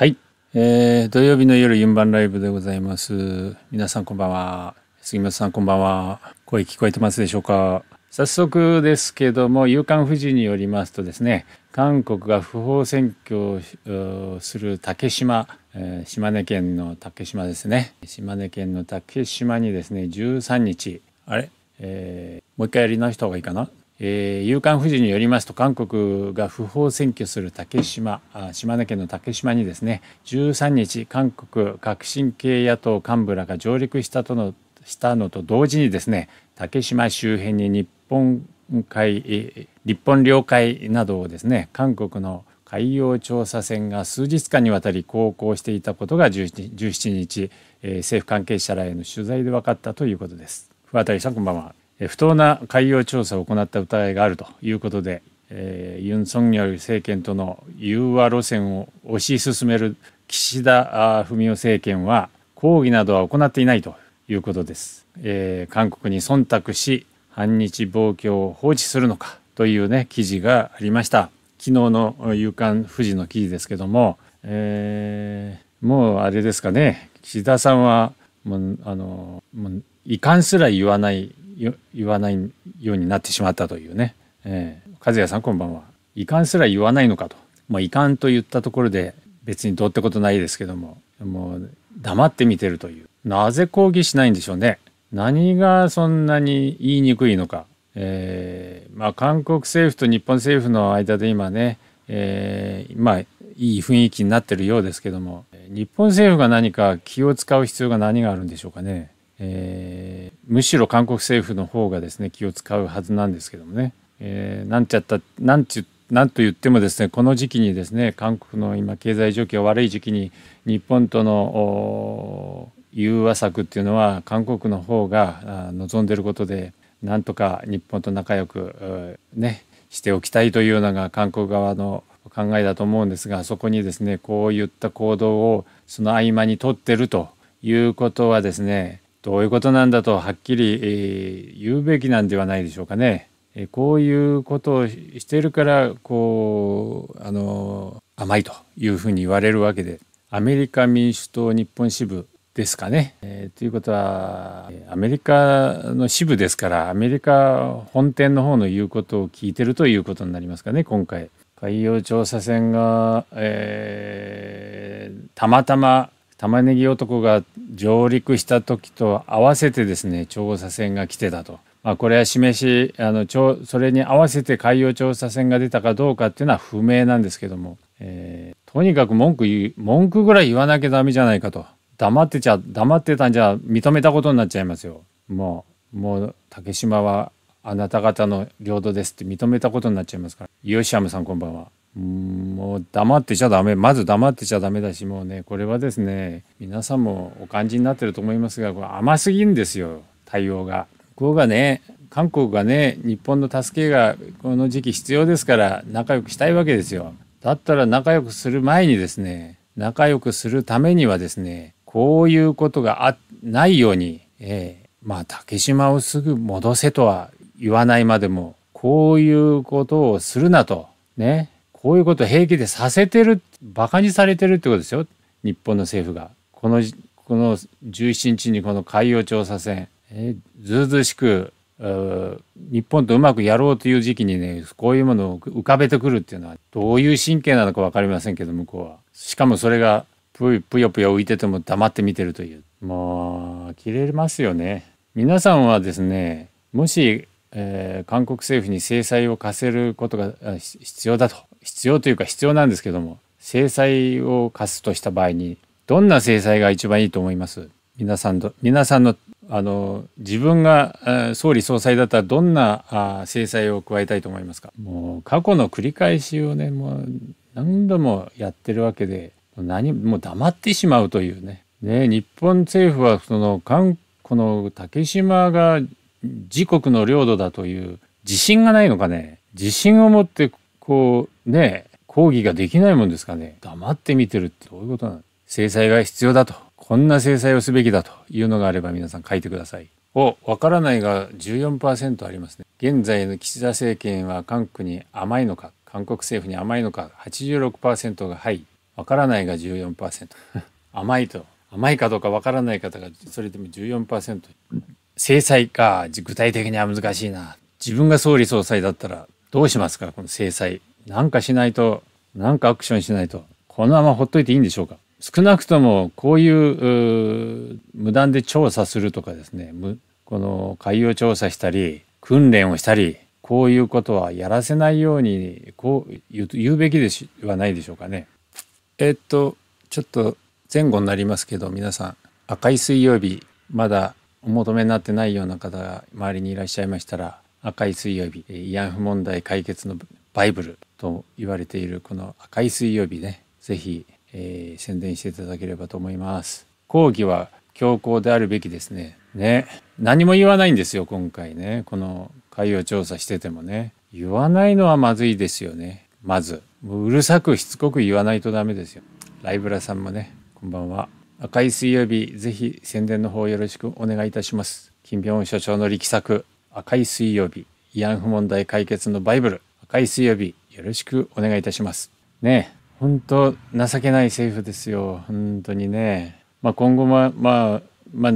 はい、えー、土曜日の夜4番ライブでございます皆さんこんばんは杉本さんこんばんは声聞こえてますでしょうか早速ですけども夕刊富士によりますとですね韓国が不法占拠する竹島、えー、島根県の竹島ですね島根県の竹島にですね13日あれ、えー、もう一回やり直した方がいいかなえー、夕刊富士によりますと韓国が不法占拠する竹島島根県の竹島にですね13日韓国革新系野党幹部らが上陸したとのしたのと同時にですね竹島周辺に日本海日本領海などをですね韓国の海洋調査船が数日間にわたり航行していたことが17日、えー、政府関係者らへの取材で分かったということです。不渡さんこんばんは不当な海洋調査を行った疑いがあるということで、えー、ユン・ソンニョル政権との融和路線を推し進める岸田文雄政権は抗議などは行っていないということです。えー、韓国に忖度し反日暴挙を放置するのかというね記事がありました。昨日の夕刊富士の記事ですけども、えー、もうあれですかね岸田さんはもうあのもう遺憾すら言わない言わないようになってしまったというね、えー、和也さんこんばんは遺憾すら言わないのかと、まあ、遺憾と言ったところで別にどうってことないですけどももう黙って見てるというなぜ抗議しないんでしょうね何がそんなに言いにくいのか、えー、まあ、韓国政府と日本政府の間で今ね、えー、まあ、いい雰囲気になってるようですけども日本政府が何か気を使う必要が何があるんでしょうかね。えー、むしろ韓国政府の方がですね気を使うはずなんですけどもね、えー、なんちゃったなんちゅなんと言ってもですねこの時期にですね韓国の今経済状況悪い時期に日本との融和策っていうのは韓国の方が望んでることでなんとか日本と仲良くねしておきたいというのが韓国側の考えだと思うんですがそこにですねこういった行動をその合間に取ってるということはですねどういうことなんだとはっきり、えー、言うべきなんではないでしょうかね。えー、こういうことをしているからこうあの甘いというふうに言われるわけでアメリカ民主党日本支部ですかね。えー、ということはアメリカの支部ですからアメリカ本店の方の言うことを聞いてるということになりますかね今回。海洋調査船が、えー、たまたま玉ねぎ男が上陸した時と合わせてですね調査船が来てたと。まあ、これは示しあのそれに合わせて海洋調査船が出たかどうかっていうのは不明なんですけども、えー、とにかく文句言う文句ぐらい言わなきゃダメじゃないかと黙ってちゃ黙ってたんじゃ認めたことになっちゃいますよもうもう竹島はあなた方の領土ですって認めたことになっちゃいますから。ヨシアムさんこんばんは。うんもう黙ってちゃダメまず黙ってちゃダメだしもうねこれはですね皆さんもお感じになってると思いますがこれ甘すぎんですよ対応が。ここがね韓国がね日本の助けがこの時期必要ですから仲良くしたいわけですよ。だったら仲良くする前にですね仲良くするためにはですねこういうことがあないように、えー、まあ竹島をすぐ戻せとは言わないまでもこういうことをするなとねこういうこと平気でさせてる馬鹿にされてるってことですよ日本の政府がこのこの17日にこの海洋調査船、えー、ずうずうしく日本とうまくやろうという時期にねこういうものを浮かべてくるっていうのはどういう神経なのか分かりませんけど向こうはしかもそれがぷよぷよ浮いてても黙って見てるというもう切れますよね皆さんはですねもしえー、韓国政府に制裁を課せることが必要だと必要というか必要なんですけども制裁を課すとした場合にどんな制裁が一番いいと思います皆さんと皆さんのあの自分が総理総裁だったらどんなあ制裁を加えたいと思いますかもう過去の繰り返しをねもう何度もやってるわけで何もう黙ってしまうというねね日本政府はその韓この竹島が自国の領土だという自信がないのかね自信を持ってこうね抗議ができないもんですかね黙って見てるってどういうことなの制裁が必要だとこんな制裁をすべきだというのがあれば皆さん書いてください。お、わからないが14%ありますね。現在の岸田政権は韓国に甘いのか韓国政府に甘いのか86%がはいわからないが14% 甘いと甘いかどうかわからない方がそれでも14%制裁か、具体的には難しいな。自分が総理総裁だったらどうしますか、この制裁。なんかしないと、なんかアクションしないと、このままほっといていいんでしょうか。少なくともこういう無断で調査するとかですねこの海洋調査したり訓練をしたりこういうことはやらせないようにこう言うべきではないでしょうかね。えー、っとちょっと前後になりますけど皆さん「赤い水曜日」まだお求めになってないような方が周りにいらっしゃいましたら赤い水曜日慰安婦問題解決のバイブルと言われているこの赤い水曜日ね是非、えー、宣伝していただければと思います講義は強硬であるべきですねね何も言わないんですよ今回ねこの海洋調査しててもね言わないのはまずいですよねまずうるさくしつこく言わないとダメですよライブラさんもねこんばんは赤い水曜日ぜひ宣伝の方よろしくお願いいたします金平恩所長の力作赤い水曜日慰安婦問題解決のバイブル赤い水曜日よろしくお願いいたしますね本当情けない政府ですよ本当にねまあ今後もまあまあ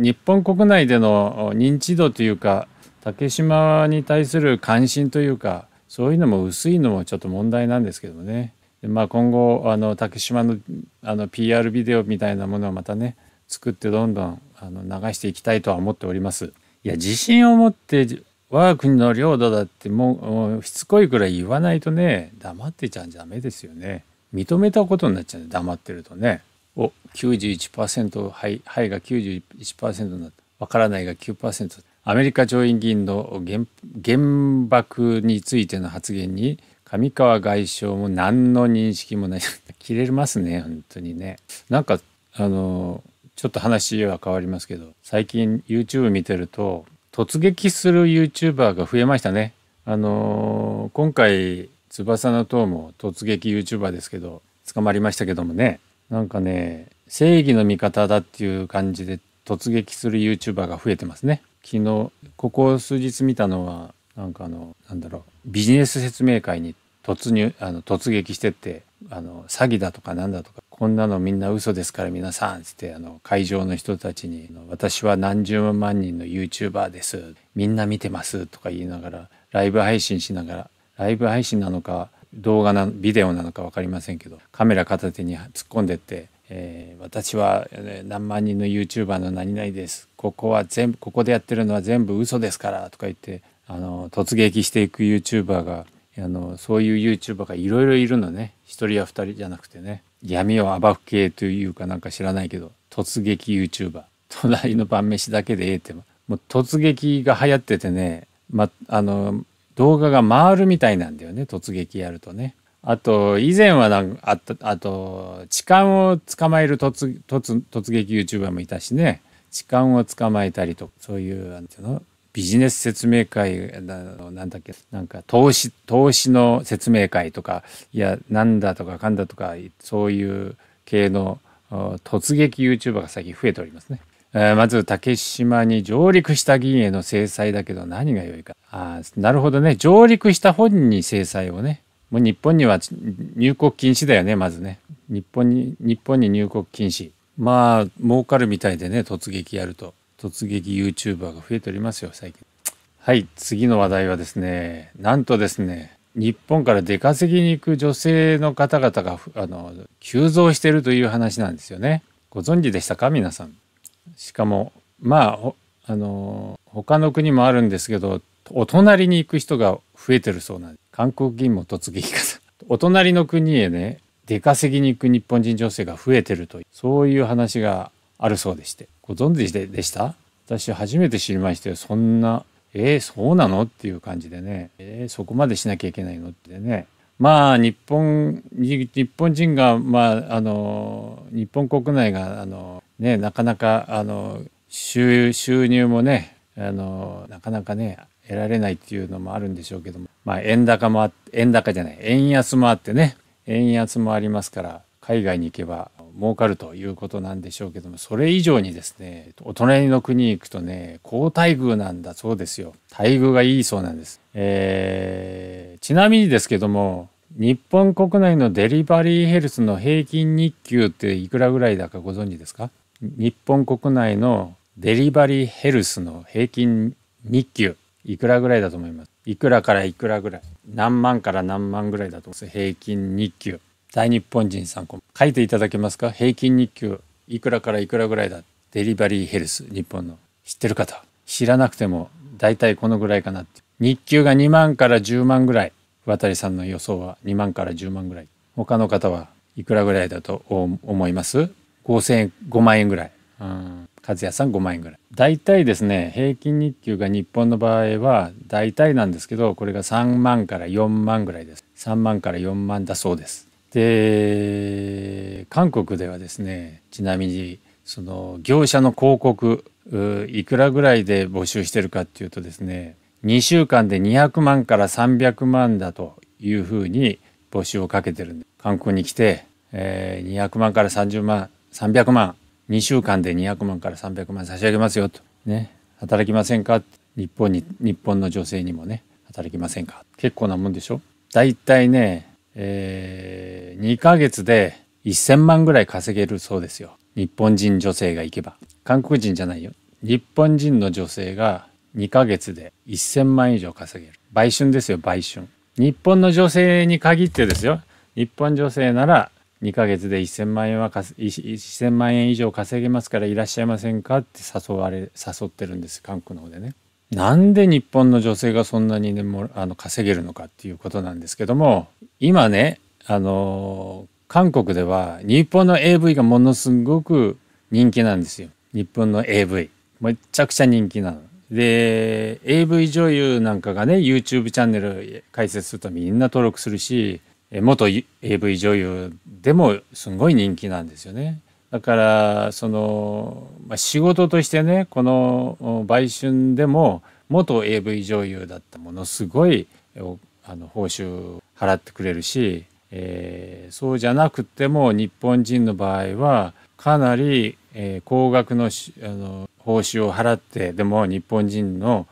日本国内での認知度というか竹島に対する関心というかそういうのも薄いのもちょっと問題なんですけどねまあ、今後あの竹島のあの PR ビデオみたいなものをまたね作ってどんどんあの流していきたいとは思っております。いや自信を持って我が国の領土だってもうしつこいくらい言わないとね黙ってちゃダメですよね。認めたことになっちゃう黙ってるとね。お91%はいはいが91%になったわからないが9%アメリカ上院議員の原原爆についての発言に上川外相も何の認識もない 切れますね本当にねなんかあのちょっと話は変わりますけど最近 YouTube 見てると突撃する YouTuber が増えましたねあの今回翼の塔も突撃 YouTuber ですけど捕まりましたけどもねなんかね正義の味方だっていう感じで突撃する YouTuber が増えてますね昨日ここ数日見たのはなんかあのなんだろうビジネス説明会に突入あの突撃してってあの詐欺だとかなんだとかこんなのみんな嘘ですから皆さんつってあの会場の人たちに「私は何十万人の YouTuber ですみんな見てます」とか言いながらライブ配信しながらライブ配信なのか動画なビデオなのか分かりませんけどカメラ片手に突っ込んでってえー、私は何万人の YouTuber の何々ですここは全部ここでやってるのは全部嘘ですからとか言ってあの突撃していく YouTuber があのそういう YouTuber がいろいろいるのね1人や2人じゃなくてね闇を暴く系というかなんか知らないけど突撃 YouTuber 隣の晩飯だけでええってもう突撃が流行っててね、ま、あの動画が回るみたいなんだよね突撃やるとねあと以前はなんあったあと痴漢を捕まえる突突突撃 YouTuber もいたしね痴漢を捕まえたりとそういうなんていうのビジネス説明会なんだっけなんか投資投資の説明会とかいやなんだとかかんだとかそういう系の突撃 YouTuber が最近増えておりますね。えー、まず竹島に上陸した議員への制裁だけど何が良いかあなるほどね上陸した本人に制裁をねもう日本には入国禁止だよねまずね日本に日本に入国禁止まあ儲かるみたいでね突撃やると突撃 YouTuber が増えておりますよ最近はい次の話題はですねなんとですね日本から出稼ぎに行く女性の方々があの急増しているという話なんですよねご存知でしたか皆さんしかもまああの他の国もあるんですけどお隣に行く人が増えてるそうなんです韓国銀も突撃かさお隣の国へね出稼ぎに行く日本人女性が増えてるというそういう話があるそうでしてご存知でした私初めて知りましたよそんなえー、そうなのっていう感じでね、えー、そこまでしなきゃいけないのってねまあ日本日本人が、まあ、あの日本国内があの、ね、なかなかあの収収入もねあのなかなかね得られないっていうのもあるんでしょうけども、まあ、円高もあ円高じゃない円安もあってね円安もありますから海外に行けば儲かるということなんでしょうけどもそれ以上にですねお隣の国に行くとね好待遇なんだそうですよ待遇がいいそうなんです、えー、ちなみにですけども日本国内のデリバリーヘルスの平均日給っていくらぐらいだかご存知ですか日本国内のデリバリーヘルスの平均日給いくらぐらいだと思いますいくらからいくらぐらい何万から何万ぐらいだと思います平均日給大日本人参考書いていただけますか平均日給いくらからいくらぐらいだデリバリーヘルス日本の知ってる方知らなくても大体このぐらいかなって日給が2万から10万ぐらい渡さんの予想は2万から10万ぐらい他の方はいくらぐらいだと思います5000円5万円ぐらいうん、和也さん5万円ぐらい大体ですね平均日給が日本の場合は大体なんですけどこれが3万から4万ぐらいです3万から4万だそうですで韓国ではですねちなみにその業者の広告いくらぐらいで募集してるかっていうとですね2週間で200万から300万だというふうに募集をかけてるんで観光に来て、えー、200万から30万300万2週間で200万から300万差し上げますよと。ね。働きませんか日本に、日本の女性にもね、働きませんか結構なもんでしょだいたいね、えー、2ヶ月で1000万ぐらい稼げるそうですよ。日本人女性が行けば。韓国人じゃないよ。日本人の女性が2ヶ月で1000万以上稼げる。売春ですよ、売春。日本の女性に限ってですよ。日本女性なら2ヶ月で1000万円はか1000万円以上稼げますからいらっしゃいませんかって誘われ誘ってるんです韓国の方でね。なんで日本の女性がそんなに、ね、もあの稼げるのかっていうことなんですけども今ねあの韓国では日本の AV がものすごく人気なんですよ日本の AV めちゃくちゃ人気なの。で AV 女優なんかがね YouTube チャンネル開設するとみんな登録するし元 AV 女優でもすごい人気なんですよね。だからその、まあ、仕事としてねこの「売春」でも元 AV 女優だったものすごいあの報酬払ってくれるし、えー、そうじゃなくても日本人の場合はかなり、えー、高額のあの報酬を払ってでも日本人の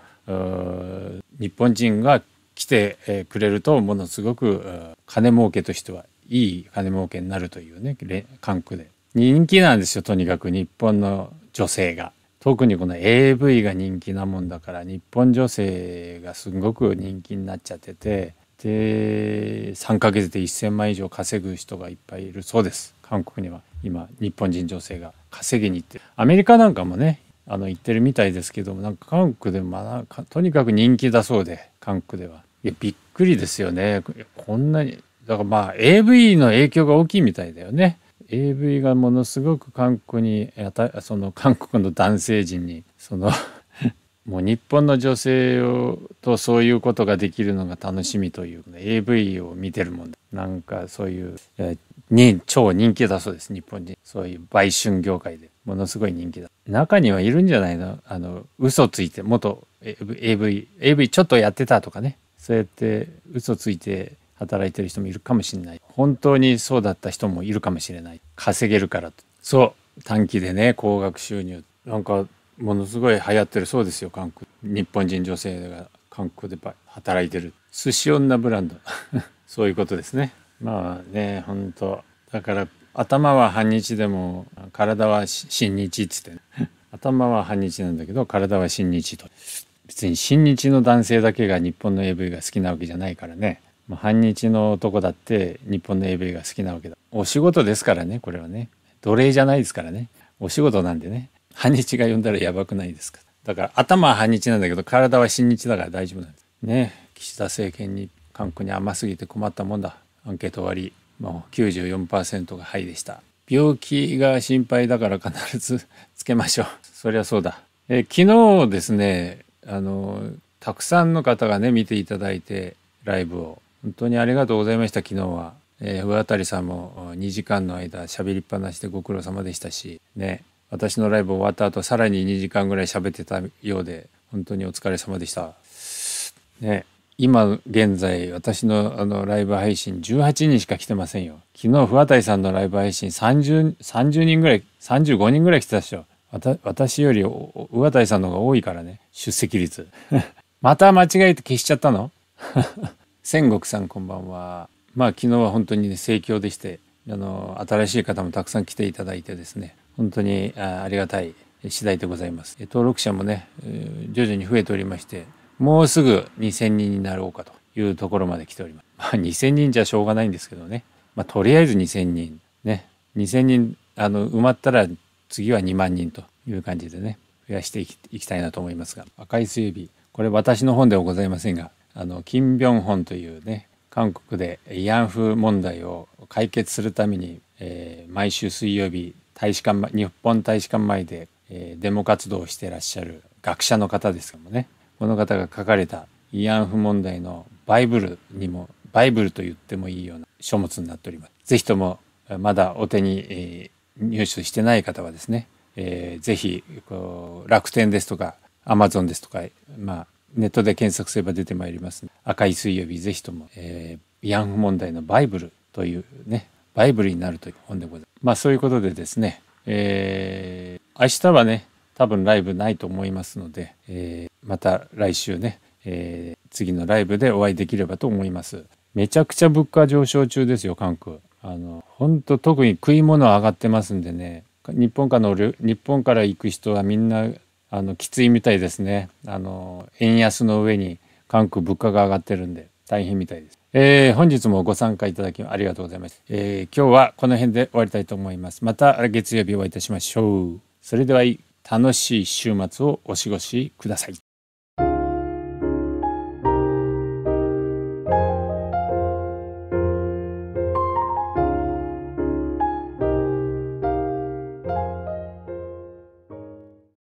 日本人が来てくれるとものすごく金儲けとしてはいい金儲けになるというね韓国で人気なんですよとにかく日本の女性が特にこの AV が人気なもんだから日本女性がすごく人気になっちゃっててで3ヶ月で1,000万以上稼ぐ人がいっぱいいるそうです韓国には今日本人女性が稼ぎに行ってるアメリカなんかもねあの行ってるみたいですけどもなんか韓国でもまあとにかく人気だそうで韓国ではいやびっくりですよねこんなにだからまあ AV の影響が大きいみたいだよね AV がものすごく韓国にその韓国の男性陣にその もう日本の女性をとそういうことができるのが楽しみという、ね、AV を見てるもんなんかそういう、え超人気だそうです日本人そういう売春業界でものすごい人気だ中にはいるんじゃないのあの嘘ついて元 AVAV AV ちょっとやってたとかねそうやって嘘ついて働いてる人もいるかもしれない本当にそうだった人もいるかもしれない稼げるからとそう短期でね高額収入なんかものすごい流行ってるそうですよ韓国日本人女性が韓国で働いてる寿司女ブランド そういうことですねまあね本当だから頭は半日でも体は新日っつって、ね、頭は半日なんだけど体は新日と別に親日の男性だけが日本の AV が好きなわけじゃないからね、まあ、反日の男だって日本の AV が好きなわけだお仕事ですからねこれはね奴隷じゃないですからねお仕事なんでね反日が呼んだらやばくないですかだから頭は反日なんだけど体は親日だから大丈夫なんですね岸田政権に韓国に甘すぎて困ったもんだアンケート終わりもう94%が「はい」でした病気が心配だから必ずつけましょうそりゃそうだえ昨日ですねあのたくさんの方がね見ていただいてライブを本当にありがとうございました昨日は。えー、上渡さんも2時間の間しゃべりっぱなしでご苦労様でしたしね私のライブ終わった後さらに2時間ぐらい喋ってたようで本当にお疲れ様でした。ね今現在私のあのライブ配信18人しか来てませんよ。昨日不渡さんのライブ配信 30, 30人ぐらい35人ぐらい来てたでしょ。私より上谷さんの方が多いからね出席率 また間違えて消しちゃったの 千石さんこんばんはまあ昨日は本当にね盛況でしてあの新しい方もたくさん来ていただいてですね本当にありがたい次第でございます登録者もね徐々に増えておりましてもうすぐ2,000人になろうかというところまで来ております まあ2,000人じゃしょうがないんですけどねまあとりあえず2,000人ね2,000人あの埋まったら次は2万人という感じでね増やしていきたいなと思いますが赤い水曜日これ私の本ではございませんがあのキン・ビョンホンというね韓国で慰安婦問題を解決するために、えー、毎週水曜日大使館日本大使館前で、えー、デモ活動をしていらっしゃる学者の方ですけどもねこの方が書かれた慰安婦問題のバイブルにもバイブルと言ってもいいような書物になっております。ぜひともまだお手に、えー、入手してない方はですね、えー、ぜひこう楽天ですとかアマゾンですとか、まあ、ネットで検索すれば出てまいります赤い水曜日ぜひとも、えー、慰安婦問題のバイブルというねバイブルになるという本でございます。まあそういうことでですね、えー、明日はね多分ライブないと思いますので、えー、また来週ね、えー、次のライブでお会いできればと思います。めちゃくちゃ物価上昇中ですよ、関空。あの本当特に食い物上がってますんでね日本からの日本から行く人はみんなあのきついみたいですねあの円安の上に韓国物価が上がってるんで大変みたいです、えー、本日もご参加いただきありがとうございます、えー、今日はこの辺で終わりたいと思いますまた月曜日お会いいたしましょうそれでは楽しい週末をお過ごしください